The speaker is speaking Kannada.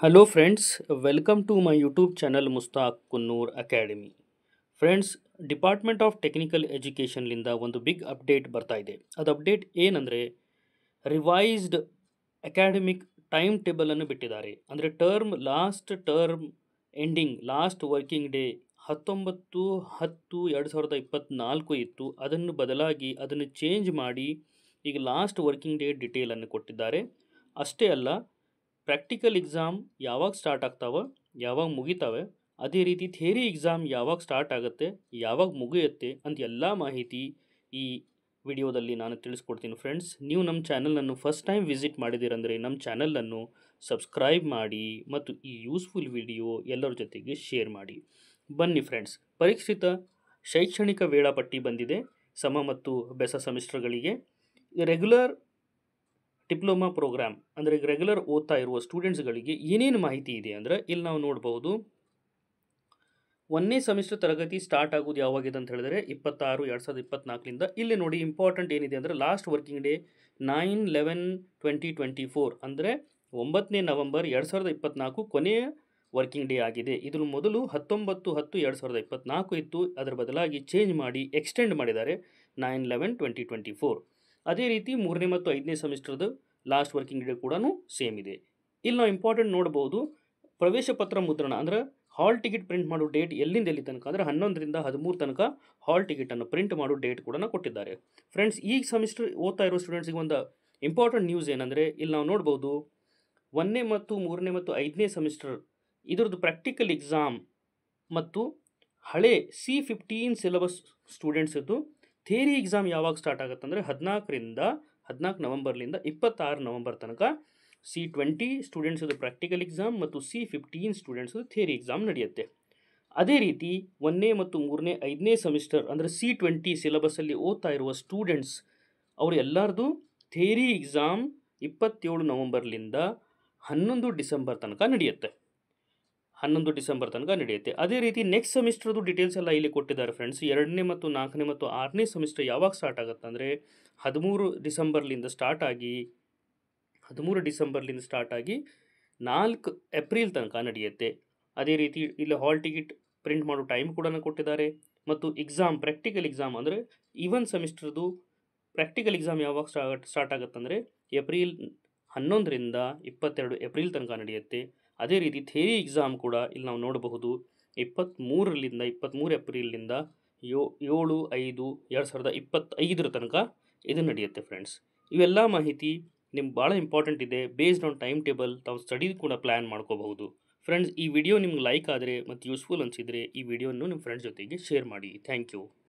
hello friends welcome to my YouTube channel Mushtaq Kunnur academy friends department of technical ಎಜುಕೇಷನ್ಲಿಂದ ಒಂದು ಬಿಗ್ ಅಪ್ಡೇಟ್ ಬರ್ತಾ ಇದೆ ಅದು ಅಪ್ಡೇಟ್ ಏನಂದರೆ ರಿವೈಸ್ಡ್ ಅಕಾಡೆಮಿಕ್ ಟೈಮ್ ಟೇಬಲನ್ನು ಬಿಟ್ಟಿದ್ದಾರೆ ಅಂದರೆ term last term ending last working day ಹತ್ತೊಂಬತ್ತು ಹತ್ತು ಎರಡು ಸಾವಿರದ ಇಪ್ಪತ್ತ್ನಾಲ್ಕು ಇತ್ತು ಅದನ್ನು ಬದಲಾಗಿ ಅದನ್ನು ಚೇಂಜ್ ಮಾಡಿ ಈಗ ಲಾಸ್ಟ್ ವರ್ಕಿಂಗ್ ಡೇ ಡಿಟೇಲನ್ನು ಕೊಟ್ಟಿದ್ದಾರೆ ಅಷ್ಟೇ ಅಲ್ಲ ಪ್ರಾಕ್ಟಿಕಲ್ ಎಕ್ಸಾಮ್ ಯಾವಾಗ ಸ್ಟಾರ್ಟ್ ಆಗ್ತಾವೆ ಯಾವಾಗ ಮುಗಿತಾವೆ ಅದೇ ರೀತಿ ಥಿಯರಿ ಎಕ್ಸಾಮ್ ಯಾವಾಗ ಸ್ಟಾರ್ಟ್ ಆಗುತ್ತೆ ಯಾವಾಗ ಮುಗಿಯುತ್ತೆ ಅಂತ ಎಲ್ಲ ಮಾಹಿತಿ ಈ ವಿಡಿಯೋದಲ್ಲಿ ನಾನು ತಿಳಿಸ್ಕೊಡ್ತೀನಿ ಫ್ರೆಂಡ್ಸ್ ನೀವು ನಮ್ಮ ಚಾನಲನ್ನು ಫಸ್ಟ್ ಟೈಮ್ ವಿಸಿಟ್ ಮಾಡಿದ್ದೀರಂದರೆ ನಮ್ಮ ಚಾನಲನ್ನು ಸಬ್ಸ್ಕ್ರೈಬ್ ಮಾಡಿ ಮತ್ತು ಈ ಯೂಸ್ಫುಲ್ ವಿಡಿಯೋ ಎಲ್ಲರ ಜೊತೆಗೆ ಶೇರ್ ಮಾಡಿ ಬನ್ನಿ ಫ್ರೆಂಡ್ಸ್ ಪರೀಕ್ಷಿತ ಶೈಕ್ಷಣಿಕ ವೇಳಾಪಟ್ಟಿ ಬಂದಿದೆ ಸಮ ಮತ್ತು ಬೆಸ ಸೆಮಿಸ್ಟರ್ಗಳಿಗೆ ರೆಗ್ಯುಲರ್ ಡಿಪ್ಲೊಮಾ ಪ್ರೋಗ್ರಾಮ್ ಅಂದರೆ ರೆಗ್ಯುಲರ್ ಓದ್ತಾ ಇರುವ ಸ್ಟೂಡೆಂಟ್ಸ್ಗಳಿಗೆ ಏನೇನು ಮಾಹಿತಿ ಇದೆ ಅಂದರೆ ಇಲ್ಲಿ ನಾವು ನೋಡ್ಬೋದು ಒಂದನೇ ಸೆಮಿಸ್ಟರ್ ತರಗತಿ ಸ್ಟಾರ್ಟ್ ಆಗೋದು ಯಾವಾಗಿದೆ ಅಂತ ಹೇಳಿದರೆ ಇಪ್ಪತ್ತಾರು ಎರಡು ಸಾವಿರದ ಇಪ್ಪತ್ನಾಲ್ಕರಿಂದ ಇಲ್ಲಿ ನೋಡಿ ಇಂಪಾರ್ಟೆಂಟ್ ಏನಿದೆ ಅಂದರೆ last working day nine eleven twenty twenty four ಅಂದರೆ ಒಂಬತ್ತನೇ ನವೆಂಬರ್ ಎರಡು ಸಾವಿರದ ಇಪ್ಪತ್ನಾಲ್ಕು ಕೊನೆಯ ವರ್ಕಿಂಗ್ ಡೇ ಆಗಿದೆ ಇದರ ಮೊದಲು ಹತ್ತೊಂಬತ್ತು ಹತ್ತು ಎರಡು ಸಾವಿರದ ಇಪ್ಪತ್ನಾಲ್ಕು ಇತ್ತು ಅದರ ಬದಲಾಗಿ ಚೇಂಜ್ ಮಾಡಿ ಎಕ್ಸ್ಟೆಂಡ್ ಮಾಡಿದ್ದಾರೆ nine eleven twenty twenty four ಅದೇ ರೀತಿ ಮೂರನೇ ಮತ್ತು ಐದನೇ ಸೆಮಿಸ್ಟರ್ದು ಲಾಸ್ಟ್ ವರ್ಕಿಂಗ್ ಡೇ ಕೂಡ ಸೇಮ್ ಇದೆ ಇಲ್ಲಿ ನಾವು ಇಂಪಾರ್ಟೆಂಟ್ ನೋಡ್ಬೋದು ಪ್ರವೇಶ ಪತ್ರ ಮುದ್ರಣ ಅಂದರೆ ಹಾಲ್ ಟಿಕೆಟ್ ಪ್ರಿಂಟ್ ಮಾಡೋ ಡೇಟ್ ಎಲ್ಲಿಂದ ಎಲ್ಲಿ ತನಕ ಅಂದರೆ ಹನ್ನೊಂದರಿಂದ ಹದಿಮೂರು ತನಕ ಹಾಲ್ ಟಿಕೆಟನ್ನು ಪ್ರಿಂಟ್ ಮಾಡೋ ಡೇಟ್ ಕೂಡ ಕೊಟ್ಟಿದ್ದಾರೆ ಫ್ರೆಂಡ್ಸ್ ಈ ಸೆಮಿಸ್ಟರ್ ಓದ್ತಾ ಇರೋ ಸ್ಟೂಡೆಂಟ್ಸ್ಗೆ ಒಂದು ಇಂಪಾರ್ಟೆಂಟ್ ನ್ಯೂಸ್ ಏನಂದರೆ ಇಲ್ಲಿ ನಾವು ನೋಡ್ಬೋದು ಒಂದನೇ ಮತ್ತು ಮೂರನೇ ಮತ್ತು ಐದನೇ ಸೆಮಿಸ್ಟರ್ ಇದರದ್ದು ಪ್ರಾಕ್ಟಿಕಲ್ ಎಕ್ಸಾಮ್ ಮತ್ತು ಹಳೆ ಸಿ ಫಿಫ್ಟೀನ್ ಸಿಲೆಬಸ್ ಸ್ಟೂಡೆಂಟ್ಸದ್ದು ಥಿಯರಿ ಎಕ್ಸಾಮ್ ಯಾವಾಗ ಸ್ಟಾರ್ಟ್ ಆಗುತ್ತೆ ಅಂದರೆ ಹದಿನಾಲ್ಕರಿಂದ ಹದಿನಾಲ್ಕು ನವಂಬರ್ಲಿಂದ ಇಪ್ಪತ್ತಾರು ನವಂಬರ್ ತನಕ ಸಿ ಟ್ವೆಂಟಿ ಸ್ಟೂಡೆಂಟ್ಸದು ಪ್ರಾಕ್ಟಿಕಲ್ ಎಕ್ಸಾಮ್ ಮತ್ತು ಸಿ ಫಿಫ್ಟೀನ್ ಸ್ಟೂಡೆಂಟ್ಸದು ಥಿಯರಿ ಎಕ್ಸಾಮ್ ನಡೆಯುತ್ತೆ ಅದೇ ರೀತಿ ಒಂದನೇ ಮತ್ತು ಮೂರನೇ ಐದನೇ ಸೆಮಿಸ್ಟರ್ ಅಂದರೆ ಸಿ ಟ್ವೆಂಟಿ ಸಿಲೆಬಸ್ಸಲ್ಲಿ ಓದ್ತಾ ಇರುವ ಸ್ಟೂಡೆಂಟ್ಸ್ ಅವರು ಎಲ್ಲರದು ಥಿಯರಿ ಎಕ್ಸಾಮ್ ಇಪ್ಪತ್ತೇಳು ನವಂಬರ್ಲಿಂದ ಹನ್ನೊಂದು ಡಿಸೆಂಬರ್ ತನಕ ನಡೆಯುತ್ತೆ ಹನ್ನೊಂದು ಡಿಸೆಂಬರ್ ತನಕ ನಡೆಯುತ್ತೆ ಅದೇ ರೀತಿ ನೆಕ್ಸ್ಟ್ ಸೆಮಿಸ್ಟರ್ದು ಡೀಟೇಲ್ಸ್ ಎಲ್ಲ ಇಲ್ಲಿ ಕೊಟ್ಟಿದ್ದಾರೆ ಫ್ರೆಂಡ್ಸ್ ಎರಡನೇ ಮತ್ತು ನಾಲ್ಕನೇ ಮತ್ತು ಆರನೇ ಸೆಮಿಸ್ಟರ್ ಯಾವಾಗ ಸ್ಟಾರ್ಟ್ ಆಗುತ್ತೆ ಅಂದರೆ ಹದಿಮೂರು ಡಿಸೆಂಬರ್ಲಿಂದ ಸ್ಟಾರ್ಟ್ ಆಗಿ ಹದಿಮೂರು ಡಿಸೆಂಬರ್ಲಿಂದ ಸ್ಟಾರ್ಟ್ ಆಗಿ ನಾಲ್ಕು ಏಪ್ರಿಲ್ ತನಕ ನಡೆಯುತ್ತೆ ಅದೇ ರೀತಿ ಇಲ್ಲಿ ಹಾಲ್ ಟಿಕೆಟ್ ಪ್ರಿಂಟ್ ಮಾಡೋ ಟೈಮ್ ಕೂಡ ಕೊಟ್ಟಿದ್ದಾರೆ ಮತ್ತು ಎಕ್ಸಾಮ್ ಪ್ರಾಕ್ಟಿಕಲ್ ಎಕ್ಸಾಮ್ ಅಂದರೆ ಈವನ್ ಸೆಮಿಸ್ಟರ್ದು ಪ್ರಾಕ್ಟಿಕಲ್ ಎಕ್ಸಾಮ್ ಯಾವಾಗ ಸ್ಟಾರ್ಟ್ ಸ್ಟಾರ್ಟ್ ಅಂದರೆ ಏಪ್ರಿಲ್ ಹನ್ನೊಂದರಿಂದ ಇಪ್ಪತ್ತೆರಡು ಏಪ್ರಿಲ್ ತನಕ ನಡೆಯುತ್ತೆ ಅದೇ ರೀತಿ ಥೇರಿ ಎಕ್ಸಾಮ್ ಕೂಡ ಇಲ್ಲಿ ನಾವು ನೋಡಬಹುದು ಇಪ್ಪತ್ತ್ಮೂರರಿಂದ ಇಪ್ಪತ್ತ್ಮೂರು ಏಪ್ರಿಲಿಂದ ಯೋ ಏಳು ಐದು ಎರಡು ಸಾವಿರದ ಇಪ್ಪತ್ತೈದರ ತನಕ ಇದು ನಡೆಯುತ್ತೆ ಫ್ರೆಂಡ್ಸ್ ಇವೆಲ್ಲ ಮಾಹಿತಿ ನಿಮ್ಗೆ ಭಾಳ ಇಂಪಾರ್ಟೆಂಟ್ ಇದೆ ಬೇಸ್ಡ್ ಆನ್ ಟೈಮ್ ಟೇಬಲ್ ತಾವು ಸ್ಟಡಿ ಕೂಡ ಪ್ಲ್ಯಾನ್ ಮಾಡ್ಕೋಬಹುದು ಫ್ರೆಂಡ್ಸ್ ಈ ವಿಡಿಯೋ ನಿಮ್ಗೆ ಲೈಕ್ ಆದರೆ ಮತ್ತು ಯೂಸ್ಫುಲ್ ಅನಿಸಿದರೆ ಈ ವಿಡಿಯೋನು ನಿಮ್ಮ ಫ್ರೆಂಡ್ಸ್ ಜೊತೆಗೆ ಶೇರ್ ಮಾಡಿ ಥ್ಯಾಂಕ್ ಯು